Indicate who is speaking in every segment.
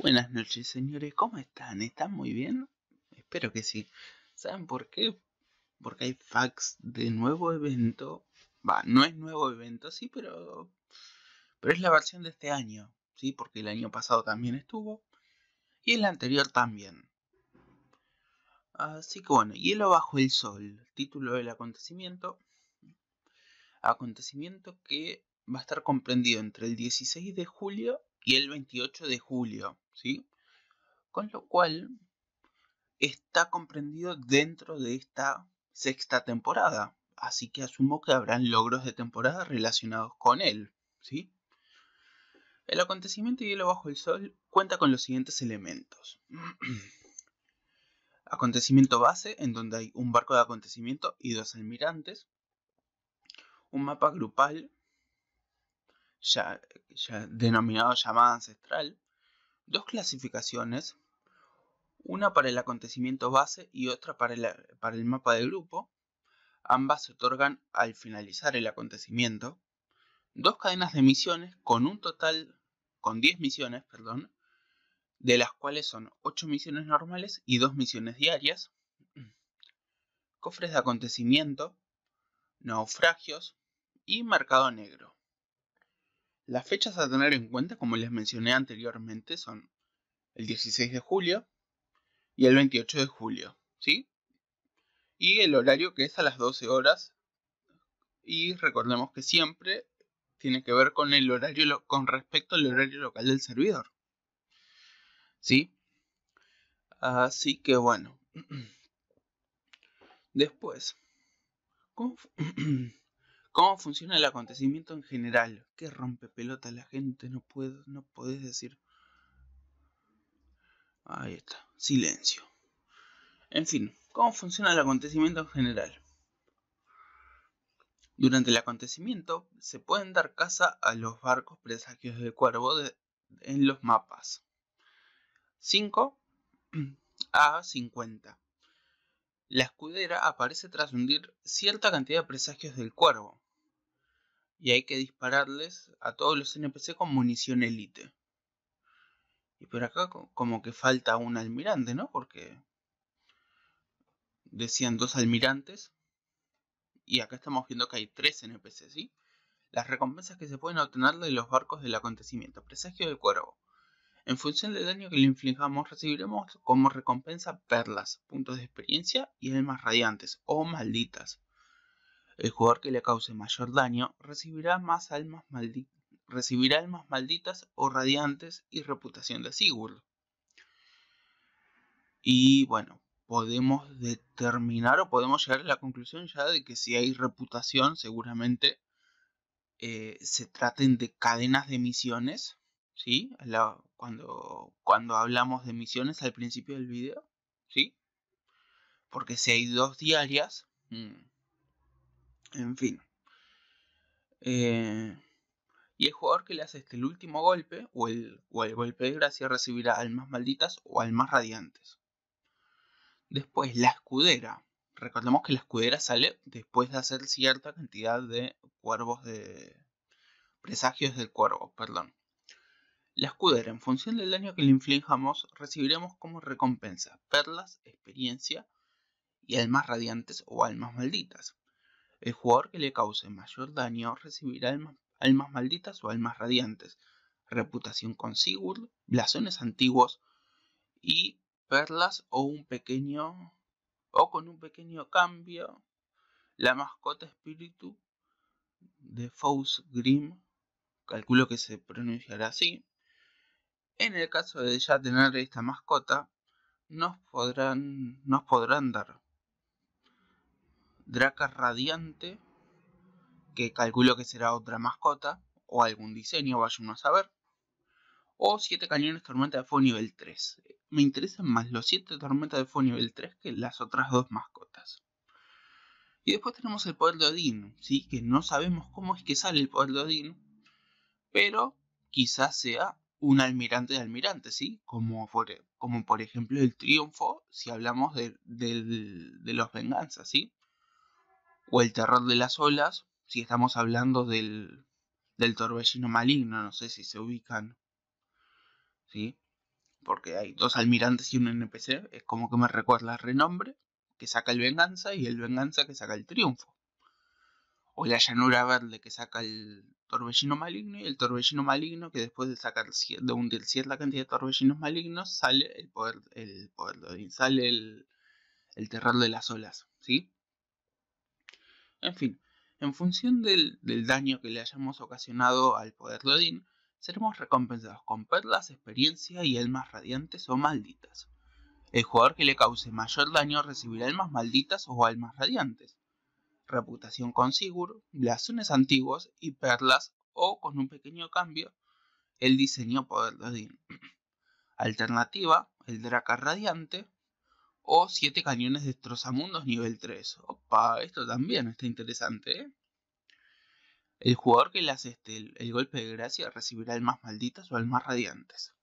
Speaker 1: Buenas noches señores, ¿cómo están? ¿Están muy bien? Espero que sí. ¿Saben por qué? Porque hay fax de nuevo evento. Va, no es nuevo evento, sí, pero. Pero es la versión de este año. Sí, porque el año pasado también estuvo. Y el anterior también. Así que bueno, Hielo bajo el sol, título del acontecimiento. Acontecimiento que va a estar comprendido entre el 16 de julio y el 28 de julio, ¿sí? Con lo cual está comprendido dentro de esta sexta temporada, así que asumo que habrán logros de temporada relacionados con él, ¿sí? El acontecimiento Hielo bajo el sol cuenta con los siguientes elementos. acontecimiento base, en donde hay un barco de acontecimiento y dos almirantes. Un mapa grupal, ya, denominado llamada ancestral, dos clasificaciones, una para el acontecimiento base y otra para el, para el mapa de grupo. Ambas se otorgan al finalizar el acontecimiento. Dos cadenas de misiones con un total, con 10 misiones, perdón, de las cuales son 8 misiones normales y 2 misiones diarias. Cofres de acontecimiento, naufragios y mercado negro. Las fechas a tener en cuenta, como les mencioné anteriormente, son el 16 de julio y el 28 de julio, ¿sí? Y el horario que es a las 12 horas. Y recordemos que siempre tiene que ver con el horario con respecto al horario local del servidor. ¿Sí? Así que bueno. Después, cómo funciona el acontecimiento en general. Qué rompe pelota la gente, no puedo, no podés decir. Ahí está, silencio. En fin, cómo funciona el acontecimiento en general. Durante el acontecimiento se pueden dar caza a los barcos presagios del cuervo en los mapas. 5 a 50. La escudera aparece tras hundir cierta cantidad de presagios del cuervo y hay que dispararles a todos los NPC con munición elite. Y por acá como que falta un almirante, ¿no? Porque decían dos almirantes y acá estamos viendo que hay tres NPC, ¿sí? Las recompensas que se pueden obtener de los barcos del acontecimiento. Presagio del cuervo. En función del daño que le inflijamos, recibiremos como recompensa perlas, puntos de experiencia y almas radiantes o oh, malditas. El jugador que le cause mayor daño recibirá más almas malditas recibirá almas malditas o radiantes y reputación de Sigurd. Y bueno, podemos determinar o podemos llegar a la conclusión ya de que si hay reputación, seguramente eh, se traten de cadenas de misiones. ¿Sí? cuando, cuando hablamos de misiones al principio del video. ¿Sí? Porque si hay dos diarias, mm, en fin. Eh, y el jugador que le hace este, último golpe o el, o el golpe de gracia recibirá almas malditas o almas radiantes. Después, la escudera. Recordemos que la escudera sale después de hacer cierta cantidad de cuervos de. presagios del cuervo, perdón. La escudera, en función del daño que le inflijamos, recibiremos como recompensa perlas, experiencia y almas radiantes o almas malditas. El jugador que le cause mayor daño recibirá almas, malditas o almas radiantes, reputación con Sigurd, blasones antiguos y perlas o un pequeño o con un pequeño cambio la mascota espíritu de Faust Grimm, calculo que se pronunciará así. En el caso de ya tener esta mascota, nos podrán, nos podrán dar Draca Radiante, que calculo que será otra mascota, o algún diseño, vaya uno a saber. O 7 cañones Tormenta de Fuego nivel 3. Me interesan más los 7 Tormentas de Fuego nivel 3 que las otras dos mascotas. Y después tenemos el poder de Odín, ¿sí? que no sabemos cómo es que sale el poder de Odín, pero quizás sea un almirante de almirantes, ¿sí? como, por, e, como por ejemplo el triunfo si hablamos de, de los venganzas. ¿sí? o el terror de las olas, si estamos hablando del, torbellino maligno, no sé si se ubican, ¿sí? Porque hay dos almirantes y un NPC, es como que me recuerda el renombre, que saca el venganza, y el venganza que saca el triunfo. O la llanura verde que saca el torbellino maligno, y el torbellino maligno que después de sacar de hundir cierta cantidad de torbellinos malignos, sale el poder, el poder, sale el, el terror de las olas, ¿sí? En fin, en función del, daño que le hayamos ocasionado al poder de seremos recompensados con perlas, experiencia y almas radiantes o malditas. El jugador que le cause mayor daño recibirá almas malditas o almas radiantes, reputación con Sigur, blasones antiguos y perlas o, con un pequeño cambio, el diseño poder de Alternativa, el Draca Radiante, o 7 cañones destrozamundos nivel 3. Opa, esto también está interesante, ¿eh? El jugador que le hace este, el, golpe de gracia recibirá almas malditas o almas radiantes.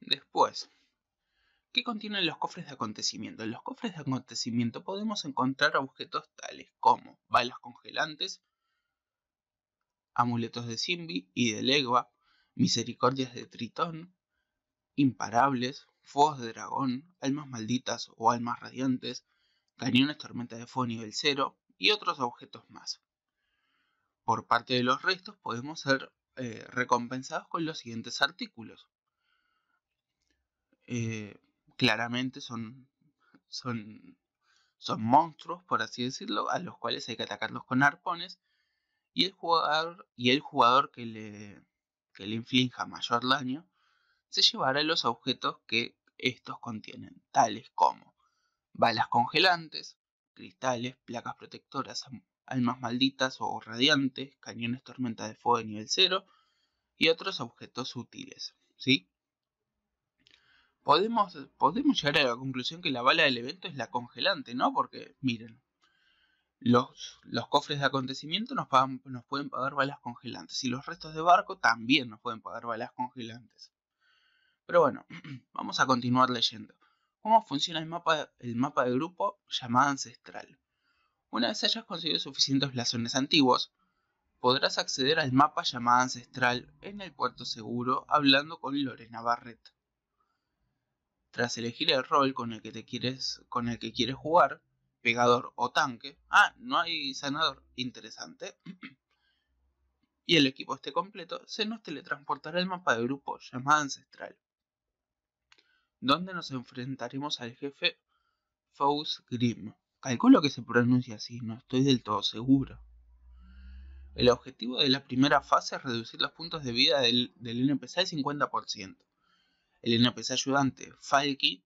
Speaker 1: Después, ¿qué contienen los cofres de acontecimiento? En los cofres de acontecimiento podemos encontrar objetos tales como balas congelantes, amuletos de Simbi y de Legua, misericordias de Tritón, imparables, fuegos de dragón, almas malditas o almas radiantes, cañones tormenta de fuego nivel 0 y otros objetos más. Por parte de los restos podemos ser eh, recompensados con los siguientes artículos. Eh, claramente son, son, son monstruos, por así decirlo, a los cuales hay que atacarlos con arpones y el jugador, y el jugador que, le, que le inflinja mayor daño se llevará los objetos que estos contienen tales como balas congelantes, cristales, placas protectoras, almas malditas o radiantes, cañones tormenta de fuego de nivel cero y otros objetos útiles. ¿sí? Podemos, llegar a la conclusión que la bala del evento es la congelante, ¿no? Porque, miren, los, cofres de acontecimiento nos, nos pueden pagar balas congelantes y los restos de barco también nos pueden pagar balas congelantes. Pero bueno, vamos a continuar leyendo. ¿Cómo funciona el mapa, el mapa de grupo llamada ancestral? Una vez hayas conseguido suficientes blasones antiguos, podrás acceder al mapa llamada ancestral en el puerto seguro hablando con Lorena Barret. Tras elegir el rol con el que te quieres, con el que quieres jugar, pegador o tanque. Ah, no hay sanador. Interesante. y el equipo esté completo, se nos teletransportará el mapa de grupo llamada Ancestral donde nos enfrentaremos al jefe Faust Grimm. Calculo que se pronuncia así, no estoy del todo seguro. El objetivo de la primera fase es reducir los puntos de vida del, NPC al 50%. El NPC ayudante, Falky,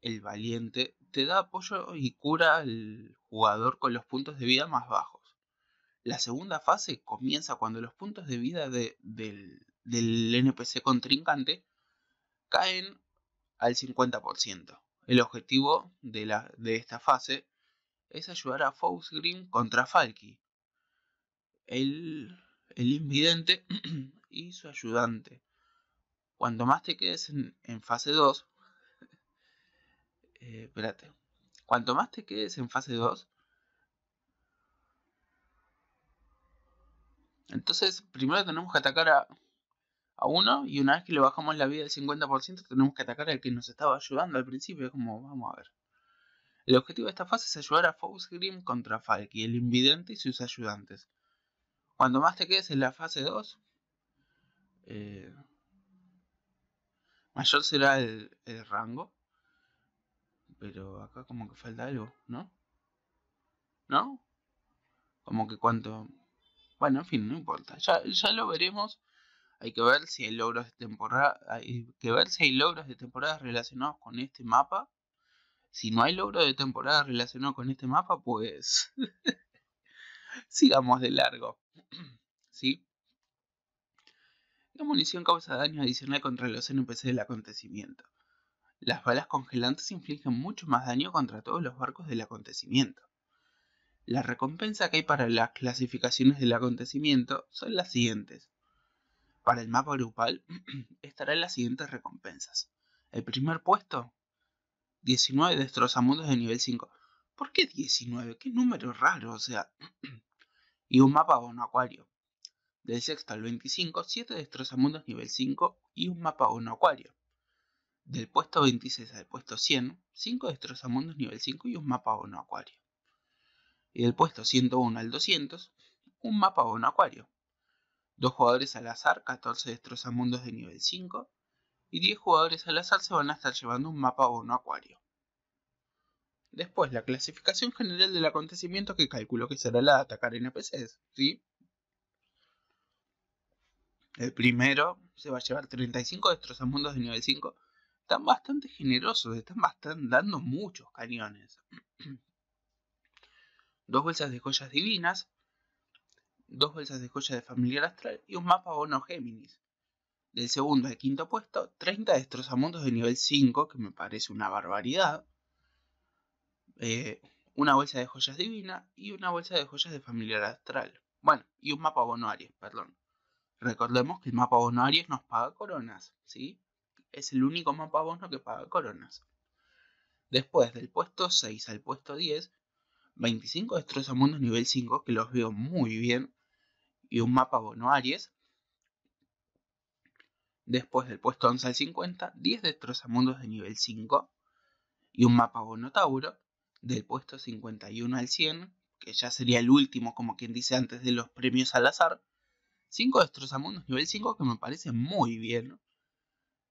Speaker 1: el valiente, te da apoyo y cura al jugador con los puntos de vida más bajos. La segunda fase comienza cuando los puntos de vida del, del NPC contrincante caen al 50%. El objetivo de, la, de esta fase es ayudar a Faust Green contra Falky, el, el invidente y su ayudante. Cuanto más te quedes en, en fase 2, eh, espérate, cuanto más te quedes en fase 2, entonces primero tenemos que atacar a a uno y una vez que le bajamos la vida al 50% tenemos que atacar al que nos estaba ayudando al principio, como vamos a ver. El objetivo de esta fase es ayudar a Grimm contra Falky, el invidente y sus ayudantes. Cuanto más te quedes en la fase 2, eh, mayor será el, el rango. Pero acá como que falta algo, ¿no? ¿No? Como que cuanto... Bueno, en fin, no importa. ya lo veremos hay que ver si hay logros de temporada, hay que ver si de relacionados con este mapa. Si no hay logros de temporada relacionados con este mapa, pues sigamos de largo. ¿Sí? La munición causa daño adicional contra los NPC del acontecimiento. Las balas congelantes infligen mucho más daño contra todos los barcos del acontecimiento. La recompensa que hay para las clasificaciones del acontecimiento son las siguientes. Para el mapa grupal estarán las siguientes recompensas. El primer puesto, 19 destrozamundos de nivel 5. ¿Por qué 19? Qué número raro, o sea. y un mapa bono acuario. Del sexto al 25, 7 destrozamundos nivel 5 y un mapa 1 acuario. Del puesto 26 al puesto 100, 5 destrozamundos nivel 5 y un mapa bono acuario. Y del puesto 101 al 200, un mapa bono acuario. Dos jugadores al azar, 14 destrozamundos de nivel 5, y 10 jugadores al azar se van a estar llevando un mapa o un acuario. Después, la clasificación general del acontecimiento que calculo que será la de atacar NPCs, ¿sí? El primero se va a llevar 35 destrozamundos de nivel 5. Están bastante generosos, están dando muchos cañones. Dos bolsas de joyas divinas, dos bolsas de joyas de familiar astral y un mapa bono Géminis. Del segundo al quinto puesto, 30 destrozamundos de nivel 5, que me parece una barbaridad. Eh, una bolsa de joyas divina y una bolsa de joyas de familiar astral. Bueno, y un mapa bono Aries, perdón. Recordemos que el mapa bono Aries nos paga coronas, ¿sí? Es el único mapa bono que paga coronas. Después, del puesto 6 al puesto 10, 25 destrozamundos nivel 5, que los veo muy bien y un mapa bono Aries. Después del puesto 11 al 50, 10 destrozamundos de nivel 5 y un mapa bono Tauro. Del puesto 51 al 100, que ya sería el último, como quien dice, antes de los premios al azar. 5 destrozamundos nivel 5 que me parece muy bien.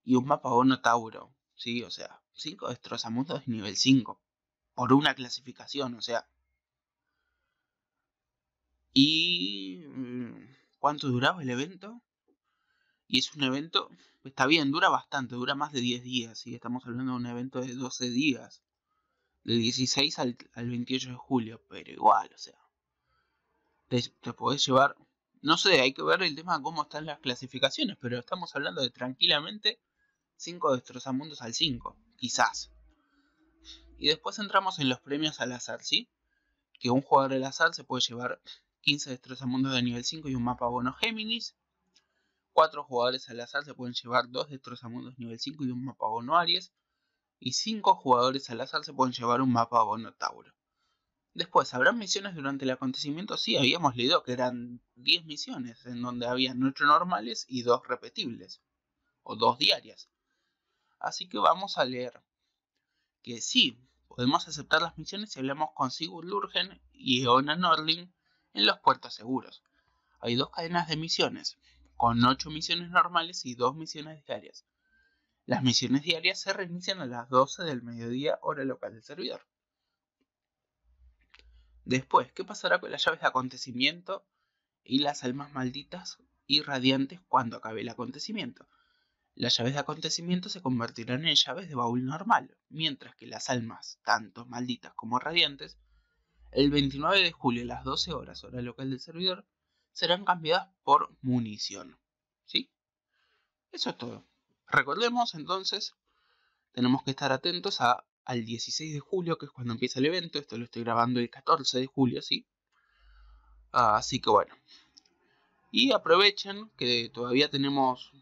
Speaker 1: Y un mapa bono Tauro, ¿sí? O sea, 5 destrozamundos nivel 5. Por una clasificación, o sea, ¿Y mm, cuánto duraba el evento? Y es un evento, está bien, dura bastante, dura más de 10 días, y estamos hablando de un evento de 12 días, del 16 al, 28 de julio, pero igual, o sea, te, te podés llevar, no sé, hay que ver el tema de cómo están las clasificaciones, pero estamos hablando de tranquilamente 5 destrozamundos al 5, quizás. Y después entramos en los premios al azar, ¿sí? Que un jugador al azar se puede llevar 15 destrozamundos de nivel 5 y un mapa bono Géminis. 4 jugadores al azar se pueden llevar 2 destrozamundos nivel 5 y un mapa bono Aries. Y 5 jugadores al azar se pueden llevar un mapa bono Tauro. Después, ¿habrán misiones durante el acontecimiento? Sí, habíamos leído que eran 10 misiones, en donde había 8 normales y 2 repetibles, o 2 diarias. Así que vamos a leer que sí, podemos aceptar las misiones si hablamos con Sigurd Lurgen y Eona Norling en los puertos seguros. Hay dos cadenas de misiones, con ocho misiones normales y dos misiones diarias. Las misiones diarias se reinician a las 12 del mediodía hora local del servidor. Después, ¿qué pasará con las llaves de acontecimiento y las almas malditas y radiantes cuando acabe el acontecimiento? Las llaves de acontecimiento se convertirán en llaves de baúl normal, mientras que las almas, tanto malditas como radiantes, el 29 de julio las 12 horas, hora local del servidor, serán cambiadas por munición. ¿Sí? Eso es todo. Recordemos entonces, tenemos que estar atentos a, al 16 de julio, que es cuando empieza el evento. Esto lo estoy grabando el 14 de julio, ¿sí? Así que bueno. Y aprovechen que todavía tenemos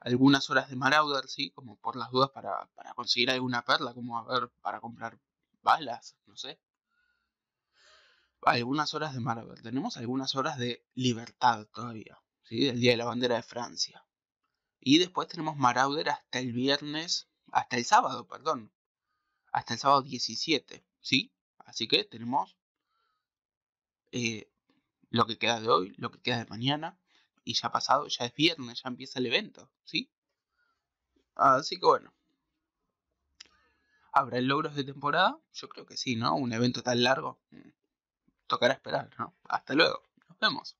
Speaker 2: algunas horas
Speaker 1: de Marauder, ¿sí? Como por las dudas para, para conseguir alguna perla, como a ver, para comprar balas, no sé algunas horas de Marvel, tenemos algunas horas de libertad todavía, ¿sí? Del Día de la Bandera de Francia. Y después tenemos Marauder hasta el viernes, hasta el sábado, perdón, hasta el sábado 17, ¿sí? Así que tenemos eh, lo que queda de hoy, lo que queda de mañana, y ya pasado, ya es viernes, ya empieza el evento, ¿sí? Así que bueno. ¿Habrá logros de temporada? Yo creo que sí, ¿no? Un evento tan largo. Mm, tocará esperar, ¿no? Hasta luego, nos vemos.